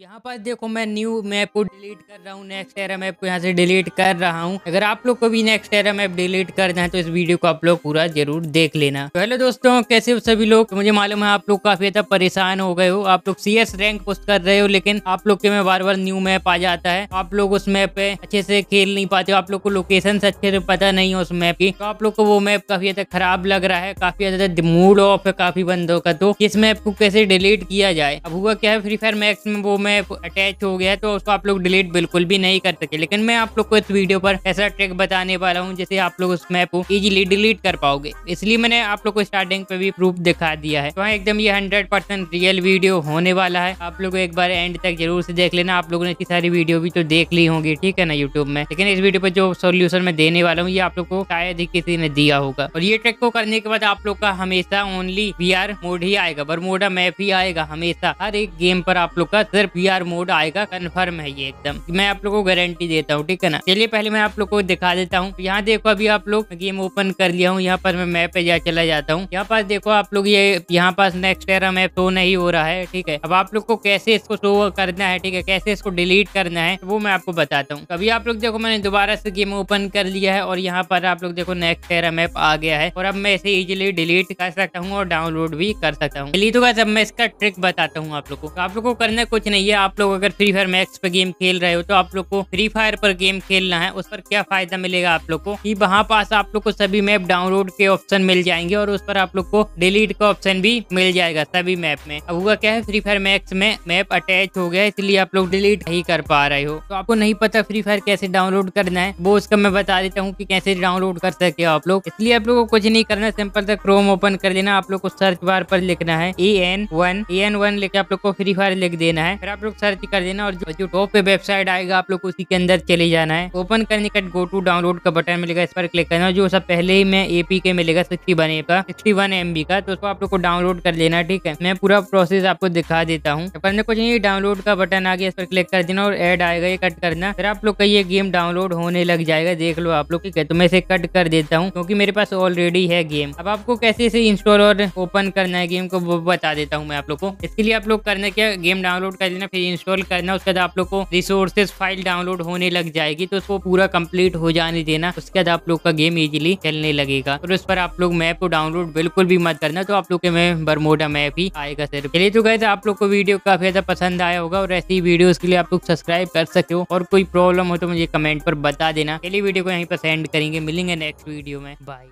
यहाँ पर देखो मैं न्यू मैप को डिलीट कर रहा हूँ नेक्स्ट एरा मैप को यहाँ से डिलीट कर रहा हूँ अगर आप लोग को भी नेक्स्ट एरा मैप डिलीट करना है तो इस वीडियो को आप लोग पूरा जरूर देख लेना तो हेलो दोस्तों कैसे हो सभी लोग तो मुझे मालूम है आप लोग काफी ज्यादा परेशान हो गए हो आप लोग सी एस रैंक पुस्ट कर रहे हो लेकिन आप लोग के में बार बार न्यू मैप आ जाता है आप लोग उस मैप पे अच्छे से खेल नहीं पाते हो आप लोग को लोकेशन अच्छे से पता नहीं है उस मैप की तो आप लोग को वो मैप काफी ज्यादा खराब लग रहा है काफी ज्यादा मूड ऑफ है काफी बंदों का तो इस मैप को कैसे डिलीट किया जाए अब हुआ क्या है फ्री फायर मैक्स में वो में अटैच हो गया है तो उसको आप लोग डिलीट बिल्कुल भी नहीं कर सके लेकिन मैं आप लोग को इस वीडियो पर ऐसा ट्रिक बताने वाला हूँ जिसे आप लोग उस मैप को इजिली डिलीट कर पाओगे इसलिए मैंने आप लोग को स्टार्टिंग पे भी प्रूफ दिखा दिया है तो हाँ, एकदम ये हंड्रेड परसेंट रियल वीडियो होने वाला है आप लोग एक बार एंड तक जरूर से देख लेना आप लोगों ने इतनी सारी वीडियो भी तो देख ली होंगी ठीक है ना यूट्यूब में लेकिन इस वीडियो पर जो सोल्यूशन मैं देने वाला हूँ ये आप लोग को शायद ही किसी ने दिया होगा और ये ट्रिक को करने के बाद आप लोग का हमेशा ओनली वी मोड ही आएगा बरमोडा मैप ही आएगा हमेशा हर एक गेम पर आप लोग का सिर्फ वीआर मोड आएगा कन्फर्म है ये एकदम मैं आप लोग को गारंटी देता हूँ ठीक है ना चलिए पहले मैं आप लोग को दिखा देता हूँ यहाँ देखो अभी आप लोग गेम ओपन कर लिया हूँ यहाँ पर मैं मैप पे जा चला जाता हूँ यहाँ पास देखो आप लोग ये यहाँ पास नेक्स्ट एरा मैप शो नहीं हो रहा है ठीक है अब आप लोग को कैसे इसको शो करना है ठीक है कैसे इसको डिलीट करना है वो मैं आपको बताता हूँ अभी आप लोग देखो मैंने दोबारा से गेम ओपन कर लिया है और यहाँ पर आप लोग देखो नेक्स्ट एरा मैप आ गया है और अब मैं इसे इजिली डिलीट कर सकता हूँ और डाउनलोड भी कर सकता हूँ डिलीट होगा तो अब मैं इसका ट्रिक बताता हूँ आप लोग को आप लोग को करना कुछ नहीं ये आप लोग अगर फ्री फायर मैक्स पर गेम खेल रहे हो तो आप लोग को फ्री फायर पर गेम खेलना है उस पर क्या फायदा मिलेगा आप लोग को कि वहाँ पास आप लोग को सभी मैप डाउनलोड के ऑप्शन मिल जाएंगे और उस पर आप लोग को डिलीट का ऑप्शन भी मिल जाएगा सभी मैप में अब हुआ क्या है फ्री फायर मैक्स में मैप अटैच हो गया इसलिए आप लोग डिलीट नहीं कर पा रहे हो तो आपको नहीं पता फ्री फायर कैसे डाउनलोड करना है वो उसका मैं बता देता हूँ की कैसे डाउनलोड कर सके आप लोग इसलिए आप लोग को कुछ नहीं करना सिंपल से क्रोम ओपन कर देना आप लोग को सर्च बार पर लिखना है A N one A N one लेके आप लोग को फ्री फायर लिख देना है आप लोग सर्च कर देना और जो टॉप पे वेबसाइट आएगा आप लोग उसी के अंदर चले जाना है ओपन करने का गो टू डाउनलोड का बटन मिलेगा इस पर क्लिक करना जो सब पहले ही मैं एपी के मिलेगा सिक्सटी वन का सिक्सटी वन का तो उसको आप लोग को डाउनलोड कर लेना ठीक है मैं पूरा प्रोसेस आपको दिखा देता हूँ करने कुछ नहीं डाउनलोड का बटन आ गया इस पर क्लिक कर देना और एड आएगा ये कट करना फिर आप लोग का ये गेम डाउनलोड होने लग जाएगा देख लो आप लोग ठीक है तो मैं इसे कट कर देता हूँ क्योंकि मेरे पास ऑलरेडी है गेम अब आपको कैसे इसे इंस्टॉल और ओपन करना है गेम को वो बता देता हूँ मैं आप लोग को इसके लिए आप लोग करना क्या गेम डाउनलोड कर लेना ना फिर इंस्टॉल करना उसके बाद आप लोग को रिसोर्सेज फाइल डाउनलोड होने लग जाएगी तो उसको पूरा कम्प्लीट हो जाने देना उसके बाद आप लोग का गेम इजिली चलने लगेगा और उस पर आप लोग मैप को डाउनलोड बिल्कुल भी मत करना तो आप लोग के मैं बरमोडा मैप ही आएगा सर चलिए तो गए आप लोग को वीडियो काफी ज्यादा पसंद आया होगा और ऐसी वीडियो के लिए आप लोग सब्सक्राइब कर सकते हो और कोई प्रॉब्लम हो तो मुझे कमेंट पर बता देना पहली वीडियो को यहीं पर सेंड करेंगे मिलेंगे नेक्स्ट वीडियो में बाय